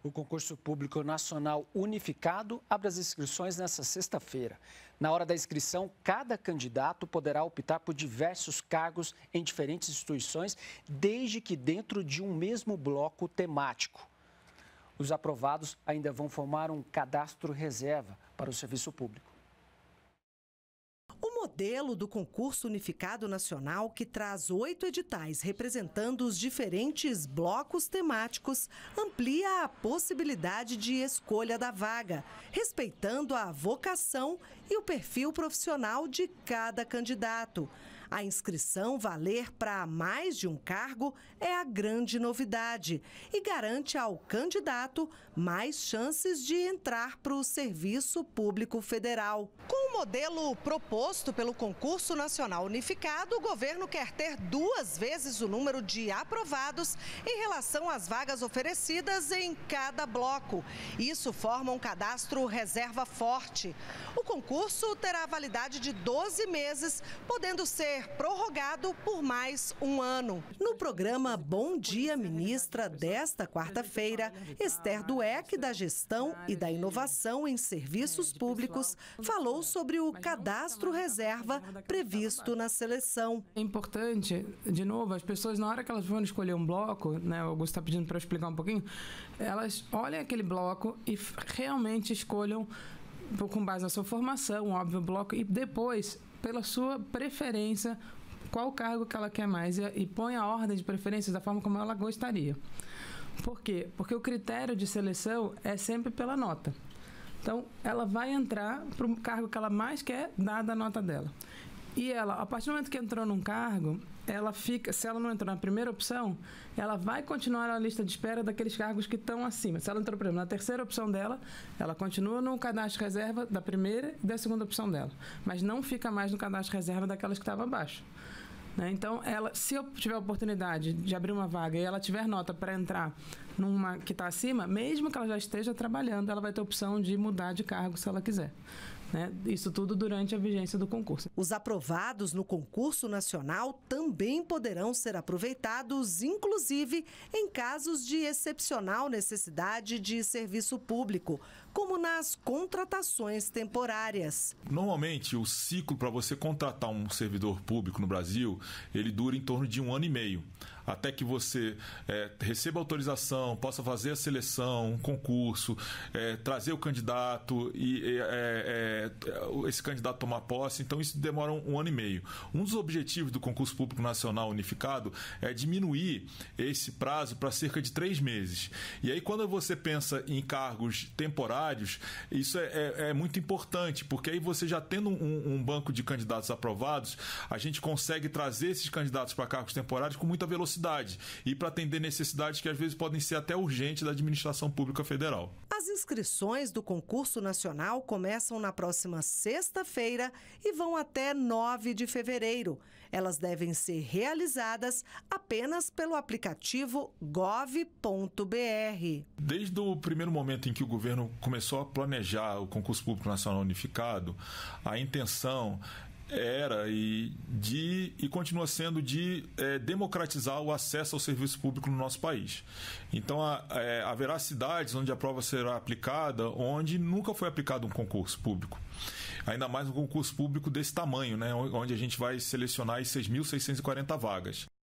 O concurso público nacional unificado abre as inscrições nesta sexta-feira. Na hora da inscrição, cada candidato poderá optar por diversos cargos em diferentes instituições, desde que dentro de um mesmo bloco temático. Os aprovados ainda vão formar um cadastro reserva para o serviço público modelo do concurso unificado nacional, que traz oito editais representando os diferentes blocos temáticos, amplia a possibilidade de escolha da vaga, respeitando a vocação e o perfil profissional de cada candidato. A inscrição valer para mais de um cargo é a grande novidade e garante ao candidato mais chances de entrar para o Serviço Público Federal. Com o modelo proposto pelo Concurso Nacional Unificado, o governo quer ter duas vezes o número de aprovados em relação às vagas oferecidas em cada bloco. Isso forma um cadastro reserva forte. O concurso terá validade de 12 meses, podendo ser ser prorrogado por mais um ano. No programa Bom Dia Ministra desta quarta-feira, Esther Dueck, da Gestão e da Inovação em Serviços Públicos, falou sobre o cadastro reserva previsto na seleção. É importante, de novo, as pessoas, na hora que elas vão escolher um bloco, né, o Augusto está pedindo para eu explicar um pouquinho, elas olhem aquele bloco e realmente escolham com base na sua formação, óbvio, bloco, e depois, pela sua preferência, qual cargo que ela quer mais e, e põe a ordem de preferências da forma como ela gostaria. Por quê? Porque o critério de seleção é sempre pela nota. Então, ela vai entrar para o cargo que ela mais quer, dada a nota dela. E ela, a partir do momento que entrou num cargo, ela fica, se ela não entrou na primeira opção, ela vai continuar na lista de espera daqueles cargos que estão acima. Se ela entrou, por exemplo, na terceira opção dela, ela continua no cadastro reserva da primeira e da segunda opção dela, mas não fica mais no cadastro reserva daquelas que estavam abaixo. Né? Então, ela, se eu tiver a oportunidade de abrir uma vaga e ela tiver nota para entrar numa que está acima, mesmo que ela já esteja trabalhando, ela vai ter a opção de mudar de cargo se ela quiser. Né? Isso tudo durante a vigência do concurso. Os aprovados no concurso nacional também poderão ser aproveitados, inclusive em casos de excepcional necessidade de serviço público, como nas contratações temporárias. Normalmente, o ciclo para você contratar um servidor público no Brasil, ele dura em torno de um ano e meio até que você é, receba autorização, possa fazer a seleção, um concurso, é, trazer o candidato e é, é, esse candidato tomar posse. Então, isso demora um, um, ano e meio. Um dos objetivos do concurso público nacional unificado é diminuir esse prazo para cerca de três meses. E aí, quando você pensa em cargos temporários, isso é, é, é muito importante, porque aí você já tendo um, um banco de candidatos aprovados, a gente consegue trazer esses candidatos para cargos temporários com muita velocidade necessidade e para atender necessidades que às vezes podem ser até urgentes da administração pública federal. As inscrições do concurso nacional começam na próxima sexta-feira e vão até 9 de fevereiro. Elas devem ser realizadas apenas pelo aplicativo gov.br. Desde o primeiro momento em que o governo começou a planejar o concurso público nacional unificado, a intenção era e, de, e continua sendo de é, democratizar o acesso ao serviço público no nosso país. Então, a, é, haverá cidades onde a prova será aplicada, onde nunca foi aplicado um concurso público. Ainda mais um concurso público desse tamanho, né, onde a gente vai selecionar as 6.640 vagas.